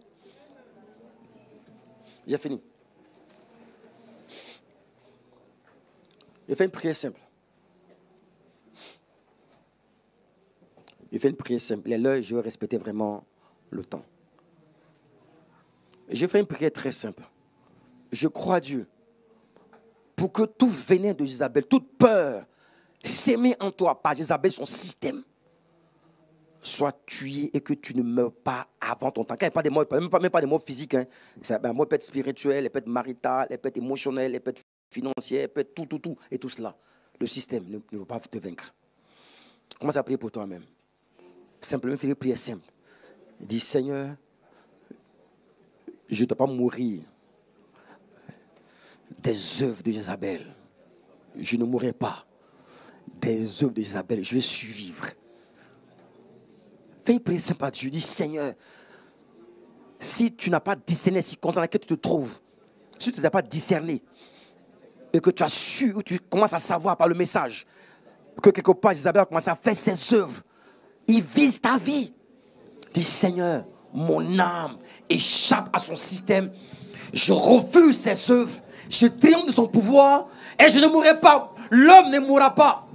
J'ai fini. Je fais une prière simple. Je fait une prière simple. Et là, je veux respecter vraiment le temps. J'ai fait une prière très simple. Je crois à Dieu pour que tout vénère de Isabelle, toute peur, S'aimer en toi par Jézabel, son système, soit tué et que tu ne meurs pas avant ton temps. il pas des même pas, même pas des mots physiques. Hein. Ça, ben, mort peut être spirituel, peut être marital, peut être émotionnel, peut être financier, peut être tout, tout, tout. Et tout cela, le système ne, ne veut pas te vaincre. Commence à prier pour toi-même. Simplement, fais une prière simple. Dis Seigneur, je ne dois pas mourir des œuvres de Jézabel. Je ne mourrai pas des œuvres d'Isabelle et je vais survivre. Fais une prière sympa, dis Seigneur, si tu n'as pas discerné si quand dans tu te trouves, si tu n'as pas discerné, et que tu as su, ou tu commences à savoir par le message, que quelque part Isabelle a commencé à faire ses œuvres, il vise ta vie. Dis Seigneur, mon âme échappe à son système. Je refuse ses œuvres. Je triomphe de son pouvoir et je ne mourrai pas. L'homme ne mourra pas.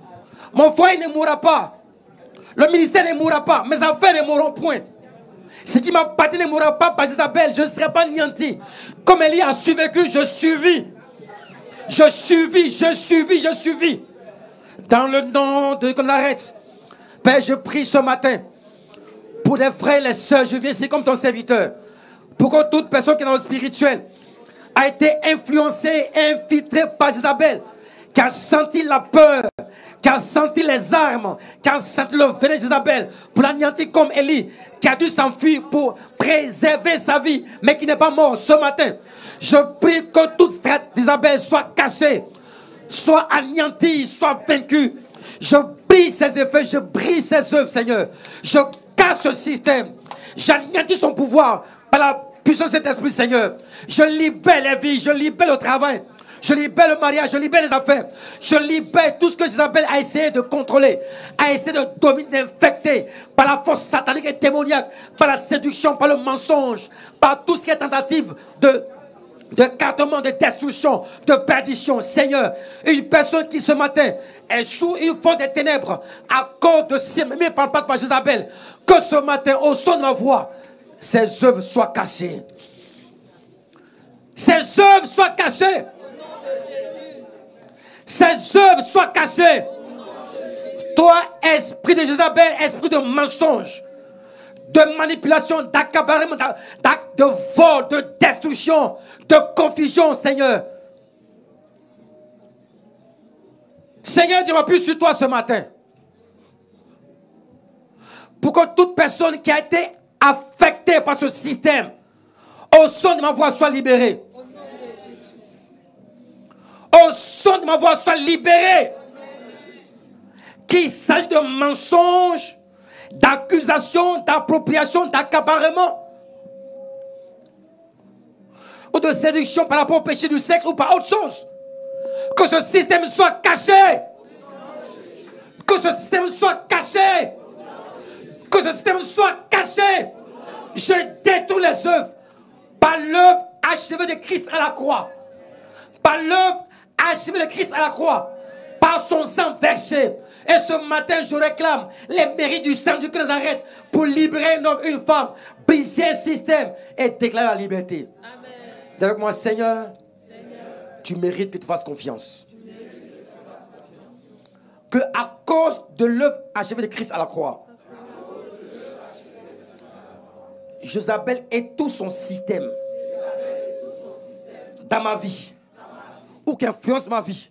Mon foyer ne mourra pas. Le ministère ne mourra pas. Mes affaires ne mourront point. Ce qui m'a parti ne mourra pas par Isabelle. Je ne serai pas nianti. Comme Elie a survécu, je suivis Je suivis je suivis je vie. Dans le nom de qu'on Père, je prie ce matin pour les frères et les sœurs. Je viens ici comme ton serviteur. Pour que toute personne qui est dans le spirituel a été influencée infiltrée par Isabelle qui a senti la peur, qui a senti les armes, qui a senti le venin d'Isabelle pour l'anéantir comme Élie, qui a dû s'enfuir pour préserver sa vie, mais qui n'est pas mort ce matin. Je prie que toute traite d'Isabelle soit cachée, soit anéantie, soit vaincue. Je brise ses effets, je brise ses œuvres, Seigneur. Je casse ce système. J'anéantis son pouvoir par la puissance de cet esprit, Seigneur. Je libère les vies, je libère le travail. Je libère le mariage, je libère les affaires. Je libère tout ce que Jézabel a essayé de contrôler, a essayé de dominer, d'infecter par la force satanique et démoniaque, par la séduction, par le mensonge, par tout ce qui est tentative de de cartement, de destruction, de perdition. Seigneur, une personne qui ce matin est sous une fond des ténèbres à cause de ses... Mais par pas par Isabelle Que ce matin, au son de ma voix, ses œuvres soient cachées. Ses œuvres soient cachées. Ses œuvres soient cachées. Toi, esprit de Jézabel, esprit de mensonge, de manipulation, d'accaparement, de vol, de destruction, de confusion, Seigneur. Seigneur, je m'appuie sur toi ce matin. Pour que toute personne qui a été affectée par ce système, au son de ma voix, soit libérée son de ma voix soit libéré. Qu'il s'agisse de mensonges, d'accusations, d'appropriation, d'accaparement, ou de séduction par rapport au péché du sexe ou par autre chose. Que ce système soit caché. Que ce système soit caché. Que ce système soit caché. Je détruis les œuvres par l'œuvre achevée de Christ à la croix. Par l'œuvre achevé le Christ à la croix par son sang versé. Et ce matin, je réclame les mérites du sang du Christ arrête pour libérer un homme, une femme, briser un système et déclarer la liberté. Amen. avec moi, Seigneur, tu mérites que tu fasses confiance. que, à cause de l'œuvre achevée de Christ à la croix, appelle et tout son système dans ma vie, ou qui influence ma vie,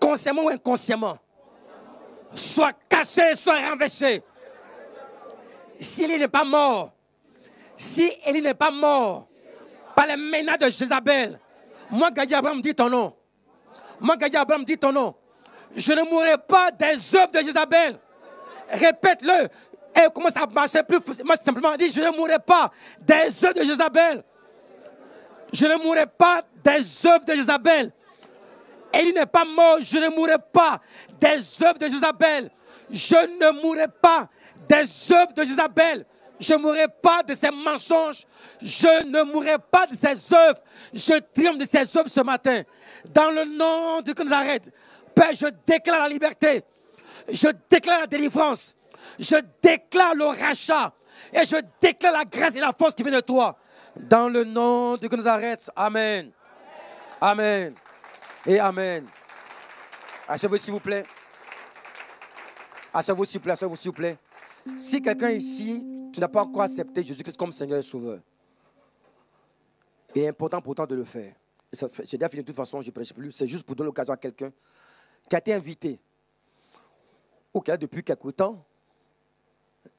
consciemment ou inconsciemment, soit caché soit renversé. Si elle n'est pas mort, si elle n'est pas mort, par les menaces de Jézabel, moi, Gadi Abraham, dit ton nom. Moi, Gadi Abraham, dit ton nom. Je ne mourrai pas des œuvres de Jézabel. Répète-le. Et commence à marcher plus. Moi, simplement, dit, je ne mourrai pas des œuvres de Jézabel. Je ne mourrai pas des œuvres de Et il n'est pas mort, je ne mourrai pas des œuvres de Jézabel. Je ne mourrai pas des œuvres de Jézabel. Je ne mourrai pas de ses mensonges. Je ne mourrai pas de ses œuvres. Je triomphe de ses œuvres ce matin. Dans le nom de arrête, Père, je déclare la liberté. Je déclare la délivrance. Je déclare le rachat. Et je déclare la grâce et la force qui vient de toi. Dans le nom de nous arrête, Amen. Amen. Et Amen. asseyez vous s'il vous plaît. asseyez vous s'il vous plaît. vous s'il vous plaît. Si quelqu'un ici, tu n'as pas encore accepté Jésus-Christ comme Seigneur et Sauveur, et important pourtant de le faire. J'ai déjà fini de toute façon, je ne prêche plus. C'est juste pour donner l'occasion à quelqu'un qui a été invité ou qui a depuis quelque temps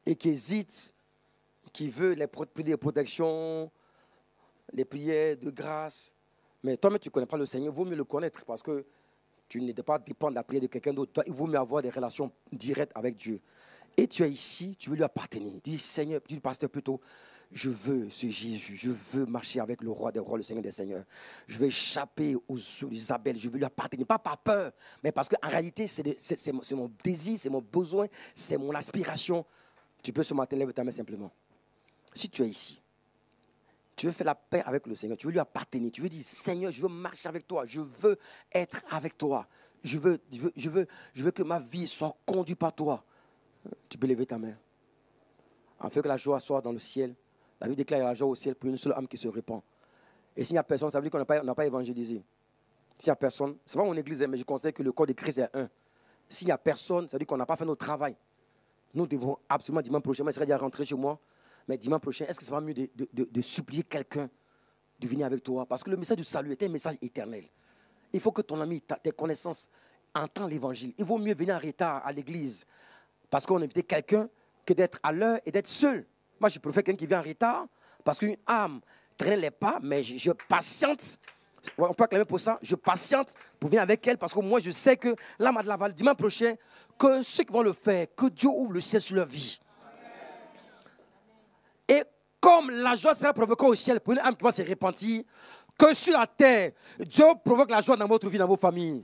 et qui hésite, qui veut les, des protections, les prières de grâce. Mais toi-même, tu ne connais pas le Seigneur, il vaut mieux le connaître parce que tu ne pas dépendre de la prière de quelqu'un d'autre. il vaut mieux avoir des relations directes avec Dieu. Et tu es ici, tu veux lui appartenir. dis, Seigneur, tu dis, pasteur plutôt, je veux ce Jésus, je veux marcher avec le roi des rois, le Seigneur des seigneurs. Je veux échapper aux eaux d'Isabelle, je veux lui appartenir, pas par peur, mais parce qu'en réalité, c'est mon désir, c'est mon besoin, c'est mon aspiration. Tu peux ce matin lever ta main simplement. Si tu es ici, tu veux faire la paix avec le Seigneur, tu veux lui appartenir, tu veux dire, Seigneur, je veux marcher avec toi, je veux être avec toi, je veux, je veux, que ma vie soit conduite par toi. Tu peux lever ta main. fait, que la joie soit dans le ciel. La vie déclare la joie au ciel pour une seule âme qui se répand. Et s'il n'y a personne, ça veut dire qu'on n'a pas, évangélisé. S'il n'y a personne, c'est pas mon église, hein, mais je constate que le corps de Christ est un. S'il n'y a personne, ça veut dire qu'on n'a pas fait notre travail. Nous devons absolument dimanche prochain, il serait déjà rentrer chez moi, mais dimanche prochain, est-ce que ce n'est mieux de, supplier quelqu'un de venir avec toi Parce que le message du salut est un message éternel. Il faut que ton ami, tes connaissances, entendent l'évangile. Il vaut mieux venir en retard à l'église parce qu'on invité quelqu'un que d'être à l'heure et d'être seul. Moi, je préfère quelqu'un qui vient en retard parce qu'une âme traîne les pas, mais je, patiente on peut acclamer pour ça. Je patiente pour venir avec elle parce que moi, je sais que l'âme de la Laval, dimanche prochain, que ceux qui vont le faire, que Dieu ouvre le ciel sur leur vie. Et comme la joie sera provoquée au ciel pour une âme qui va se repentir, que sur la terre, Dieu provoque la joie dans votre vie, dans vos familles.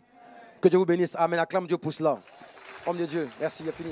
Que Dieu vous bénisse. Amen. Acclame Dieu pour cela. Homme de Dieu. Merci, il est fini.